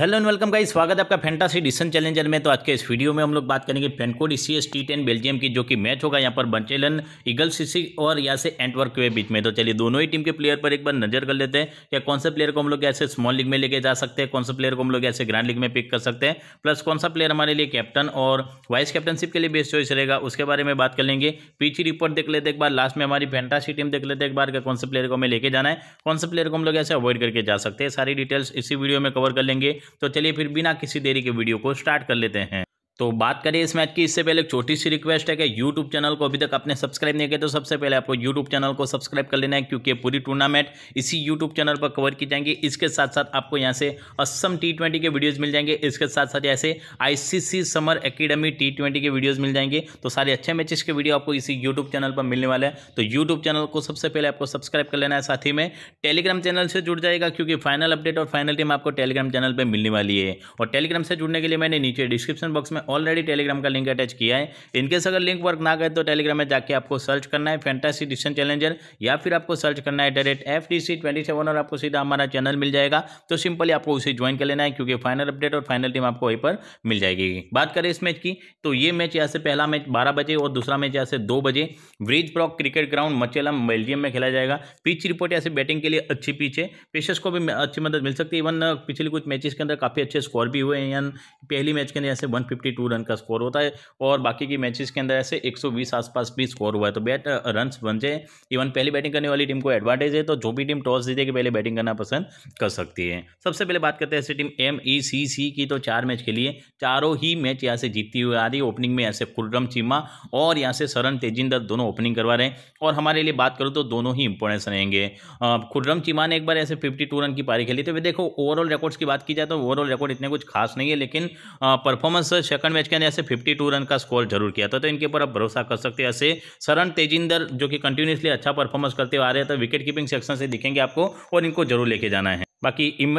hello and welcome guys स्वागत है आपका फैंटासी डिसन चैलेंजर में तो आज के इस वीडियो में हम लोग बात करेंगे FanCode C S T ten Belgium की जो कि मैच होगा यहाँ पर बंचेलन ईगल सीसी और या से एंटवर्क के बीच में तो चलिए दोनों ही टीम के प्लेयर पर एक बार नजर कर लेते हैं क्या कौन से प्लेयर को हम लोग ऐसे स्मॉल लीग में लेके जा सकते हैं कौन से प्लेयर को हम लोग ऐसे ग्रांड लीग में पिक कर सकते हैं प्लस कौन सा प्लेयर हमारे लिए कैप्टन और वाइस कैप्टनशिप के लिए बेस्ट चॉइस रहेगा उसके बारे में बात कर लेंगे पीछे रिपोर्ट देख लेते एक बार लास्ट में हमारी फैंटासी टीम देख लेते एक बार कौन से प्लेयर को हमें लेके जाना है कौन से प्लेयर को हम लोग ऐसे अवॉइड करके जा सकते हैं सारी डिटेल्स इसी वीडियो में कवर कर लेंगे तो चलिए फिर बिना किसी देरी के वीडियो को स्टार्ट कर लेते हैं तो बात करें इस मैच की इससे पहले एक छोटी सी रिक्वेस्ट है कि यूट्यूब चैनल को अभी तक आपने सब्सक्राइब नहीं किया तो सबसे पहले आपको यूट्यूब चैनल को सब्सक्राइब कर लेना है क्योंकि पूरी टूर्नामेंट इसी यूट्यूब चैनल पर कवर की जाएंगी इसके साथ साथ आपको यहाँ से असम टी ट्वेंटी के वीडियोज़ मिल जाएंगे इसके साथ साथ ऐसे ICC summer academy T twenty के वीडियोज़ मिल जाएंगे तो सारे अच्छे मैचेस के वीडियो आपको इसी यूट्यूब चैनल पर मिलने वाले हैं तो यूट्यूब चैनल को सबसे पहले आपको सब्सक्राइब कर लेना है साथ ही में टेलीग्राम चैनल से जुड़ जाएगा क्योंकि फाइनल अपडेट और फाइनल टीम आपको टेलीग्राम चैनल पर मिलने वाली है और टेलीग्राम से जुड़ने के लिए मैंने नीचे डिस्क्रिप्शन बॉक्स में में ऑलरेडी टेलीग्राम का लिंक अटैच किया है इनकेस अगर लिंक वर्क ना गए तो टेलीग्राम में जाके आपको सर्च करना है फैंटासी डिशन चैलेंजर या फिर आपको सर्च करना है at the F D C twenty seven और आपको सीधा हमारा चैनल मिल जाएगा तो सिंपली आपको उसे ज्वाइन कर लेना है क्योंकि फाइनल अपडेट और फाइनल टीम आपको वहीं पर मिल जाएगी बात करें इस मैच की तो ये मैच यहाँ से पहला मैच बारह बजे और दूसरा मैच यहाँ से दो बजे ब्रिज ब्रॉक क्रिकेट ग्राउंड मचेलम बेल्जियम में खेला जाएगा पिच रिपोर्ट यहाँ से बैटिंग के लिए अच्छी पिच है पेशर्स को भी अच्छी मदद मिल सकती है इवन पिछले कुछ मैचेस के अंदर काफ़ी अच्छे स्कोर भी हुए हैं पहली मैच के अंदर यहाँ से वन टू रन का स्कोर होता है और बाकी की मैचेस के अंदर ऐसे 120 आसपास भी स्कोर हुआ है तो बैट रन बन जाए इवन पहले बैटिंग करने वाली टीम को एडवांटेज है तो जो भी टीम टॉस जीतेगी पहले बैटिंग करना पसंद कर सकती है सबसे पहले बात करते हैं ऐसी टीम एम ई सी सी की तो चार मैच के लिए चारों ही मैच यहाँ से जीती हुई आ रही है ओपनिंग में ऐसे कुलरम चीमा और यहाँ से सरन तेजिंदर दोनों ओपनिंग करवा रहे हैं और हमारे लिए बात करूँ तो दोनों ही इंपॉर्टेंस रहेंगे खुर्रम चीमा ने एक बार ऐसे फिफ्टी रन की पारी खेली तो वे देखो ओवरऑल रिकॉर्ड्स की बात की जाए तो ओवरऑल रिकॉर्ड इतने कुछ खास नहीं है लेकिन परफॉर्मेंस सेकंड मैच के अंदर ऐसे 52 रन का स्कोर जरूर किया था तो इनके ऊपर आप भरोसा कर सकते हैं ऐसे सरन तेजिंदर जो कि कंटिन्यूसली अच्छा परफॉर्मेंस करते हुए आ रहे हैं तो विकेट कीपिंग सेक्शन से दिखेंगे आपको और इनको जरूर लेके जाना है बाकी इम,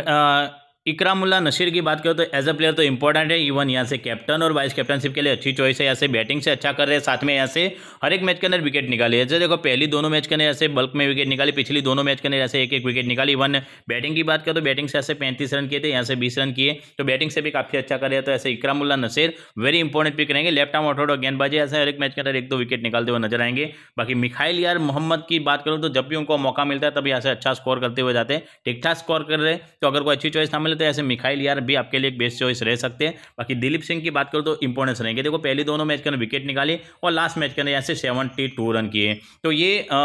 इकरामुल्ला नशीर की बात करो तो एज अ प्लेयर तो इंपॉर्टेंट है इवन यहाँ से कैप्टन और वाइस कैप्टनशिप के लिए अच्छी चॉइस है यहाँ से बैटिंग से अच्छा कर रहे हैं साथ में यहाँ से हर एक मैच के अंदर विकेट निकाली है जैसे देखो पहली दोनों मैच के अंदर ऐसे बल्क में विकेट निकाली पिछली दोनों मैच के अंदर ऐसे एक एक विकेट निकाली इवन बैटिंग की बात करो तो बैटिंग से ऐसे पैंतीस रन किए थे यहाँ से बीस रन किए तो बैटिंग से भी काफी अच्छा कर रहे हैं तो ऐसे Ikramullah Nasir very important pick रहेंगे लेफ्ट आर्म ऑटोडो गेंदबाजी ऐसे हर एक मैच के अंदर एक दो विकेट निकालते हुए नजर आएंगे बाकी मिखाइल यार मोहम्मद की बात करूँ तो जब भी उनको मौका मिलता है तब यहाँ से अच्छा स्कोर करते हुए जाते हैं ठीक ठाक स्कोर कर रहे तो अगर कोई अच्छी चॉइस ना लेते हैं ऐसे मिखाइल यार भी आपके लिए एक बेस्ट चॉइस रह सकते हैं बाकी दिलीप सिंह की बात करो तो इंपॉर्टेंस रहेंगे देखो पहले दोनों मैच के अंदर विकेट निकाली और लास्ट मैच के अंदर ऐसे सेवेंटी रन किए तो ये आ,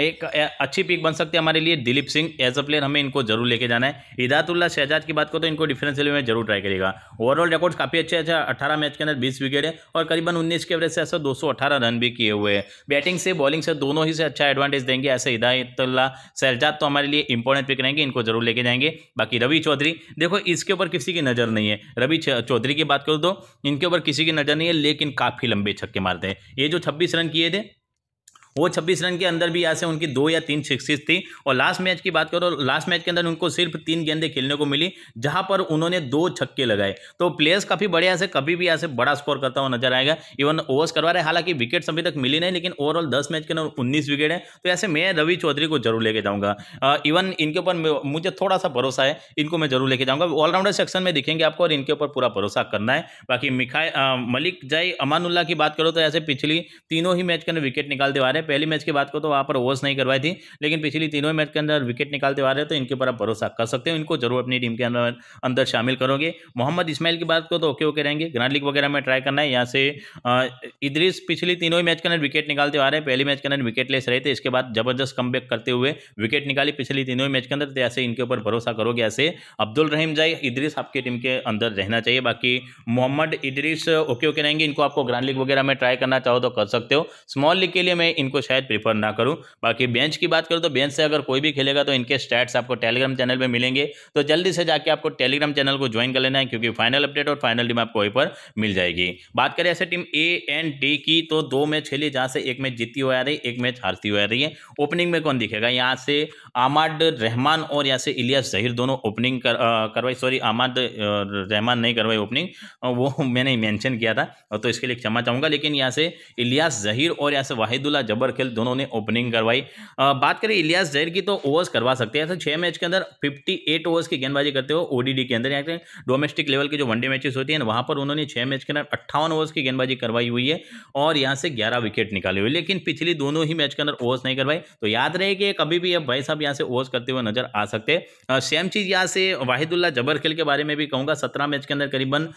एक अच्छी पिक बन सकती है हमारे लिए Dilip Singh as a player हमें इनको जरूर लेके जाना है हिदायतुल्ला शहजाद की बात करो तो इनको डिफेंस लेवल में जरूर ट्राई करेगा ओवरऑल रिकॉर्ड काफी अच्छे अच्छे अठारह मैच के अंदर बीस विकेट है और करीबन उन्नीस के एवरेज से ऐसा दो रन भी किए हुए हैं बैटिंग से बॉलिंग से दोनों ही से अच्छा एडवांटेज देंगे ऐसे हिदायतुल्ला शहजाद तो हमारे लिए इंपॉर्टेंट पिक रहेंगे इनको जरूर लेके जाएंगे बाकी रवि चौधरी देखो इसके ऊपर किसी की नजर नहीं है रवि चौधरी की बात करो तो इनके ऊपर किसी की नजर नहीं है लेकिन काफी लंबे छक्के मारते हैं ये जो छब्बीस रन किए थे वो छब्बीस रन के अंदर भी यहाँ से उनकी दो या तीन सिक्सिस थी और लास्ट मैच की बात करो तो लास्ट मैच के अंदर उनको सिर्फ तीन गेंदें खेलने को मिली जहां पर उन्होंने दो छक्के लगाए तो प्लेयर्स काफी बढ़िया से कभी भी यहाँ से बड़ा स्कोर करता हुआ नजर आएगा इवन ओवर्स करवा रहे हालांकि विकेट अभी तक मिली नहीं लेकिन ओवरऑल दस मैच के अंदर उन्नीस विकेट है तो ऐसे मैं रवि चौधरी को जरूर लेके जाऊंगा इवन इनके ऊपर मुझे थोड़ा सा भरोसा है इनको मैं जरूर लेके जाऊंगा ऑलराउंडर सेक्शन में दिखेंगे आपको और इनके ऊपर पूरा भरोसा करना है बाकी मिखाई मलिक जय अमानुल्ला की बात करो तो ऐसे पिछली तीनों ही मैच के अंदर विकेट निकाल दे रहे है पहली मैच की बात को तो वहाँ पर ओवर्स नहीं करवाई थी लेकिन पिछली तीनों मैच के अंदर विकेट निकालते आ रहे तो इनके ऊपर आप भरोसा कर सकते हो इनको जरूर अपनी टीम के अंदर अंदर शामिल करोगे मोहम्मद इस्माइल की बात को तो ओके ओके रहेंगे ग्रांड लीग वगैरह में ट्राई करना है यहाँ से इद्रिस पिछली तीनों ही मैच के अंदर विकेट निकालते आ रहे हैं पहली मैच के अंदर विकेट लेस रहे थे इसके बाद जबरदस्त कम करते हुए विकेट निकाली पिछली तीनों ही मैच के अंदर तो ऐसे इनके ऊपर भरोसा करोगे ऐसे अब्दुल रहीम जाए इद्रिस आपके टीम के अंदर रहना चाहिए बाकी मोहम्मद इद्रिस ओके ओके रहेंगे इनको आपको ग्रांड लीग वगैरह में ट्राई करना चाहो तो कर सकते हो स्मॉल लीग के लिए मैं इनको शायद प्रीफर ना करूँ बाकी बेंच की बात करूँ तो बेंच से अगर कोई भी खेलेगा तो इनके स्टैट्स आपको टेलीग्राम चैनल में मिलेंगे तो जल्दी से जाके आपको टेलीग्राम चैनल को ज्वाइन कर लेना है क्योंकि फाइनल अपडेट और फाइनल टीम आपको वहीं पर मिल जाएगी बात करें ऐसे टीम ए एंड डी की तो दो मैच खेली जहाँ से एक मैच जीती हुआ रही एक मैच हारती हुआ रही है ओपनिंग में कौन दिखेगा यहाँ से आमाड रहमान और यहाँ से इलियास जहीर दोनों ओपनिंग करवाई सॉरी आमाद रहमान नहीं करवाई ओपनिंग वो मैंने मैंशन किया था तो इसके लिए क्षमा चाहूँगा लेकिन यहाँ से इलियास जहीर और यहाँ से वाहिदुल्ला जब जबर खेल दोनों ने ओपनिंग करवाई बात करें इलियास जैर की तो ओवर्स करवा सकते हैं छह मैच के अंदर फिफ्टी एट ओवर्स की गेंदबाजी करते हो ओडीडी के अंदर यहाँ डोमेस्टिक लेवल के जो वनडे मैचेस होती है वहां पर उन्होंने छह मैच के अंदर अट्ठावन ओवर्स की गेंदबाजी करवाई हुई है और यहाँ से ग्यारह विकेट निकाली हुई लेकिन पिछली दोनों ही मैच के अंदर ओवर्स नहीं करवाई तो याद रहे कि कभी भी अब भाई साहब यहाँ से ओवर्स करते हुए नजर आ सकते हैं सेम चीज़ यहाँ से वाहिदुल्ला जबर खेल के बारे में भी कहूंगा सत्रह मैच के अंदर करीबन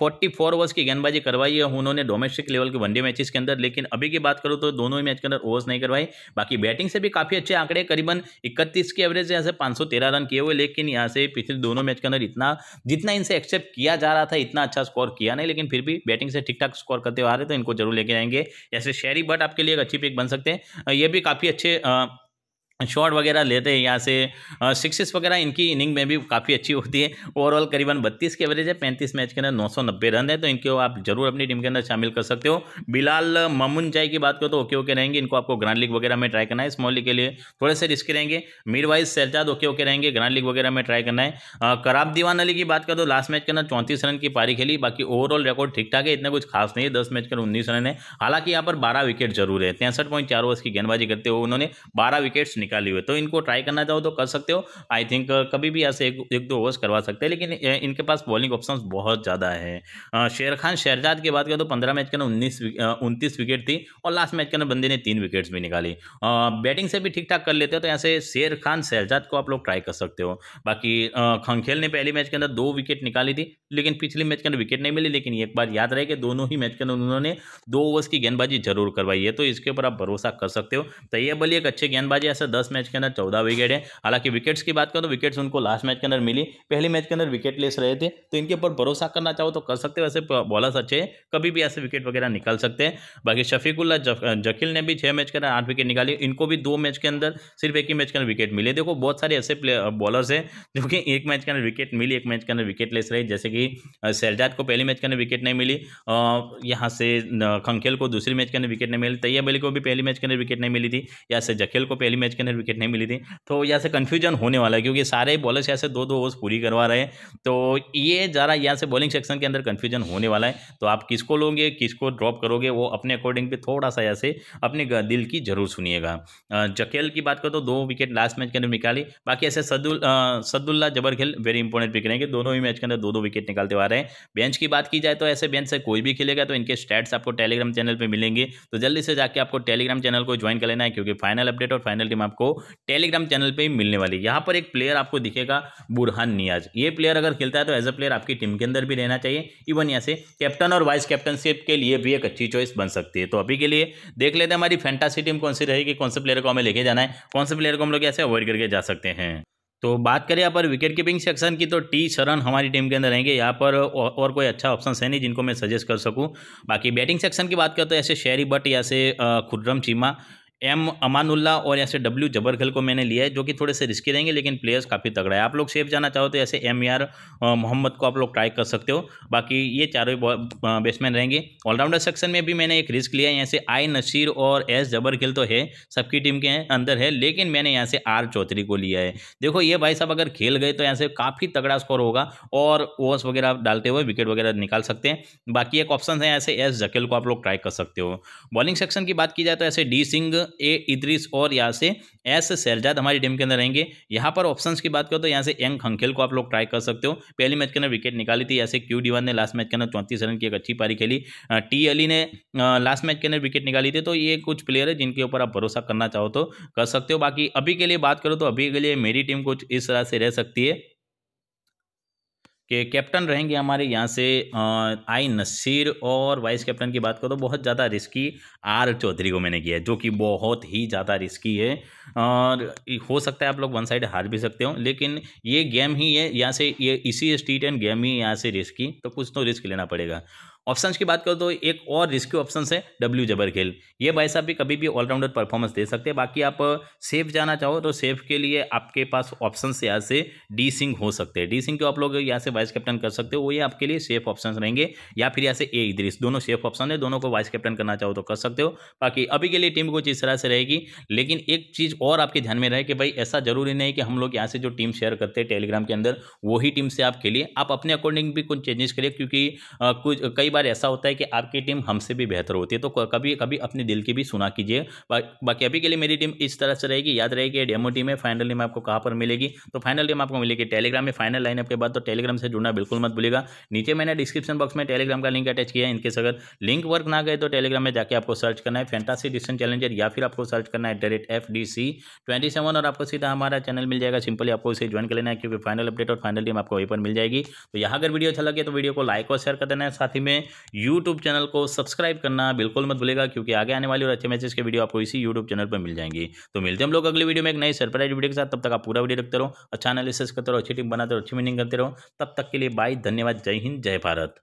फोर्टी ओवर्स की गेंदबाजी करवाई है उन्होंने डोमेस्टिक लेवल के वनडे मैचेस के अंदर लेकिन अभी की बात करूँ तो दोनों ही मैच के अंदर ओवर्स नहीं करवाई बाकी बैटिंग से भी काफ़ी अच्छे आंकड़े करीबन इकतीस की एवरेज यहाँ से तेरह रन किए हुए लेकिन यहाँ से पिछले दोनों मैच के अंदर इतना जितना इनसे एक्सेप्ट किया जा रहा था इतना अच्छा स्कोर किया नहीं लेकिन फिर भी बैटिंग से ठीक ठाक स्कोर करते हुए आ रहे तो इनको जरूर लेके आएंगे जैसे शेरी बट आपके लिए एक अच्छी पिक बन सकते हैं ये भी काफ़ी अच्छे आ, शॉट वगैरह लेते हैं यहाँ से सिक्सेस वगैरह इनकी इनिंग में भी काफ़ी अच्छी होती है ओवरऑल करीबन 32 के एवरेज है 35 मैच के अंदर 990 रन है तो इनको आप जरूर अपनी टीम के अंदर शामिल कर सकते हो बिलाल ममुन जाई की बात करो तो ओके ओके रहेंगे इनको आपको ग्रांड लीग वगैरह में ट्राई करना है स्मॉल लीग के लिए थोड़े से रिस्क रहेंगे मीर वाइज ओके ओके रहेंगे ग्रांड लीग वगैरह में ट्राई करना है कराब दीवान अली की बात करो तो लास्ट मैच के अंदर चौंतीस रन की पारी खेली बाकी ओवरऑल रिकॉर्ड ठीक ठाक है इतना कुछ खास नहीं है दस मैच के अंदर उन्नीस रन है हालांकि यहाँ पर बारह विकेट जरूर है तिरसठ पॉइंट चार ओवर की गेंदबाजी करते हुए उन्होंने बारह विकेट्स निकाली हुई तो इनको ट्राई करना चाहो तो कर सकते हो आई थिंक कभी भी ऐसे एक, एक दो ओवर्स करवा सकते हैं लेकिन इनके पास बॉलिंग ऑप्शन बहुत ज़्यादा है शेर खान शहजाद की बात करें तो पंद्रह मैच के अंदर उन्नीस उनतीस विकेट थी और लास्ट मैच के अंदर बंदे ने तीन विकेट्स भी निकाली बैटिंग से भी ठीक ठाक कर लेते हो तो ऐसे शेर खान शहजाद को आप लोग ट्राई कर सकते हो बाकी खंखेल ने पहले मैच के अंदर दो विकेट निकाली थी लेकिन पिछले मैच के अंदर विकेट नहीं मिली लेकिन एक बार याद रहे कि दोनों ही मैच के अंदर उन्होंने दो ओवर्स की गेंदबाजी जरूर करवाई है तो इसके ऊपर आप भरोसा कर सकते हो तैयब अली एक अच्छे गेंदबाजी ऐसे दस मैच के अंदर चौदह विकेट है हालांकि विकेट्स की बात करें तो विकेट्स उनको लास्ट मैच के अंदर मिली पहले मैच के अंदर विकेट लेस रहे थे तो इनके ऊपर भरोसा करना चाहो तो कर सकते वैसे बॉलर्स अच्छे हैं कभी भी ऐसे विकेट वगैरह निकाल सकते हैं बाकी शफीकुल्ला जकील ने भी छः मैच के अंदर आठ विकेट निकाली इनको भी दो मैच के अंदर सिर्फ एक ही मैच के अंदर विकेट मिले देखो बहुत सारे ऐसे बॉलर्स हैं जो कि एक मैच के अंदर विकेट मिली एक मैच के अंदर विकेट लेस रही जैसे कि सैलजाद को पहली मैच के अंदर विकेट नहीं मिली यहाँ से खंखेल को दूसरी मैच के अंदर विकेट नहीं मिली तैयब अली को भी पहली मैच के अंदर विकेट नहीं मिली थी यहाँ से जखेल को पहली मैच के अंदर विकेट नहीं मिली थी तो यहाँ से कन्फ्यूजन होने वाला है क्योंकि सारे बॉलर्स यहाँ से दो दो ओवर्स पूरी करवा रहे हैं तो ये ज़रा यहाँ से बॉलिंग सेक्शन के अंदर कन्फ्यूजन होने वाला है तो आप किसको लोगे किसको ड्रॉप करोगे वो अपने अकॉर्डिंग भी थोड़ा सा यहाँ से अपने दिल की जरूर सुनिएगा जकेल की बात करो तो दो विकेट लास्ट मैच के अंदर निकाली बाकी ऐसे सदुल Sadullah Jabarkhel very important pick रहेंगे दोनों ही मैच के अंदर दो दो विकेट निकालते आ रहे हैं बेंच की बात की जाए तो ऐसे बेंच से कोई भी खेलेगा तो इनके स्टैट्स आपको टेलीग्राम चैनल पर मिलेंगे तो जल्दी से जाके आपको टेलीग्राम चैनल को ज्वाइन कर लेना है क्योंकि फाइनल अपडेट और फाइनल टीम आप आपको टेलीग्राम चैनल पे ही मिलने वाली यहाँ पर एक प्लेयर आपको दिखेगा बुरहान नियाज ये प्लेयर अगर खेलता है तो एज अ प्लेयर आपकी टीम के अंदर भी रहना चाहिए इवन यहाँ से कैप्टन और वाइस कैप्टनशिप के लिए भी एक अच्छी चॉइस बन सकती है तो अभी के लिए देख लेते हैं हमारी फैंटासी टीम कौन सी रहेगी कौन से प्लेयर को हमें लेके जाना है कौन से प्लेयर को हम लोग ऐसे अवॉइड करके जा सकते हैं तो बात करें यहाँ पर विकेट कीपिंग सेक्शन की तो टी शरण हमारी टीम के अंदर रहेंगे यहाँ पर और कोई अच्छा ऑप्शन है नहीं जिनको मैं सजेस्ट कर सकूँ बाकी बैटिंग सेक्शन की बात करें तो ऐसे शेरी बट या से खुर्रम चीमा एम अमानुल्ला और यहाँ से डब्ल्यू जबरखल को मैंने लिया है जो कि थोड़े से रिस्की रहेंगे लेकिन प्लेयर्स काफ़ी तगड़ा है आप लोग सेफ जाना चाहो तो ऐसे एम यार मोहम्मद को आप लोग ट्राई कर सकते हो बाकी ये चारों बैट्समैन रहेंगे ऑलराउंडर सेक्शन में भी मैंने एक रिस्क लिया है यहाँ से आई नशीर और एस जबरखिल तो है सबकी टीम के अंदर है लेकिन मैंने यहाँ से आर चौधरी को लिया है देखो ये भाई साहब अगर खेल गए तो यहाँ से काफ़ी तगड़ा स्कोर होगा और ओवर्स वगैरह डालते हुए विकेट वगैरह निकाल सकते हैं बाकी एक ऑप्शन है ऐसे एस जकेल को आप लोग ट्राई कर सकते हो बॉलिंग सेक्शन की बात की जाए तो ऐसे डी सिंह ए इद्रिस और यहाँ से एस सैलजाद हमारी टीम के अंदर रहेंगे यहाँ पर ऑप्शंस की बात करो तो यहाँ से यंग खंखेल को आप लोग ट्राई कर सकते हो पहली मैच के अंदर विकेट निकाली थी ऐसे क्यू डीवन ने लास्ट मैच के अंदर चौंतीस रन की एक अच्छी पारी खेली टी अली ने लास्ट मैच के अंदर विकेट निकाली थी तो ये कुछ प्लेयर है जिनके ऊपर आप भरोसा करना चाहो तो कर सकते हो बाकी अभी के लिए बात करो तो अभी के लिए मेरी टीम कुछ इस तरह से रह सकती है के कैप्टन रहेंगे हमारे यहाँ से आई नसीर और वाइस कैप्टन की बात करो तो बहुत ज़्यादा रिस्की आर चौधरी को मैंने किया है जो कि बहुत ही ज़्यादा रिस्की है और हो सकता है आप लोग वन साइड हार भी सकते हो लेकिन ये गेम ही है यहाँ से ये इसी स्ट्रीट एंड गेम ही यहाँ से रिस्की तो कुछ तो रिस्क लेना पड़ेगा ऑप्शन की बात करो तो एक और रिस्क्यू ऑप्शन है डब्ल्यू जबर खेल ये भाई साहब भी कभी भी ऑलराउंडर परफॉर्मेंस दे सकते हैं बाकी आप सेफ जाना चाहो तो सेफ के लिए आपके पास ऑप्शन यहाँ से डी सिंह हो सकते हैं डी सिंह को आप लोग यहाँ से वाइस कैप्टन कर सकते हो वो आपके लिए सेफ ऑप्शन रहेंगे या फिर यहाँ से ए इद्रीस दोनों सेफ ऑप्शन है दोनों को वाइस कैप्टन करना चाहो तो कर सकते हो बाकी अभी के लिए टीम कुछ इस तरह से रहेगी लेकिन एक चीज़ और आपके ध्यान में रहे कि भाई ऐसा जरूरी नहीं कि हम लोग यहाँ से जो टीम शेयर करते हैं टेलीग्राम के अंदर वही टीम से आप खेलिए आप अपने अकॉर्डिंग भी कुछ चेंजेस करिए क्योंकि कुछ कई बार ऐसा होता है कि आपकी टीम हमसे भी बेहतर होती है तो कभी कभी अपने दिल की भी सुना कीजिए बाकी अभी के लिए मेरी टीम इस तरह से रहेगी याद रहेगी डेमो टीम है फाइनल टीम आपको कहाँ पर मिलेगी तो फाइनल टीम आपको मिलेगी टेलीग्राम में फाइनल लाइनअप के बाद तो टेलीग्राम से जुड़ना बिल्कुल मत भूलेगा नीचे मैंने डिस्क्रिप्शन बॉक्स में टेलीग्राम का लिंक अटैच किया है इनकेस अगर लिंक वर्क ना गए तो टेलीग्राम में जाकर आपको सर्च करना है फैंटासी डिस्टेंट चैलेंजर या फिर आपको सर्च करना है direct F D C twenty seven और आपको सीधा हमारा चैनल मिल जाएगा सिंपली आपको इसे ज्वाइन कर लेना है क्योंकि फाइनल अपडेट और फाइनल टीम आपको वहीं पर मिल जाएगी तो यहाँ अगर वीडियो अच्छा लगे तो वीडियो को लाइक और शेयर कर देना है साथ ही में यूट्यूब चैनल को सब्सक्राइब करना बिल्कुल मत भूलेगा क्योंकि आगे आने वाली और अच्छे मैसेज के वीडियो आपको इसी यूट्यूब चैनल पर मिल जाएंगे तो मिलते हैं हम लोग अगले वीडियो में एक नई सरप्राइज वीडियो के साथ तब तक आप पूरा वीडियो रखते रहो अच्छा एनालिसिस करते रहो अच्छी टीम बनाते रहो अच्छी मीनिंग करते रहो तब तक के लिए बाई धन्यवाद जय हिंद जय भारत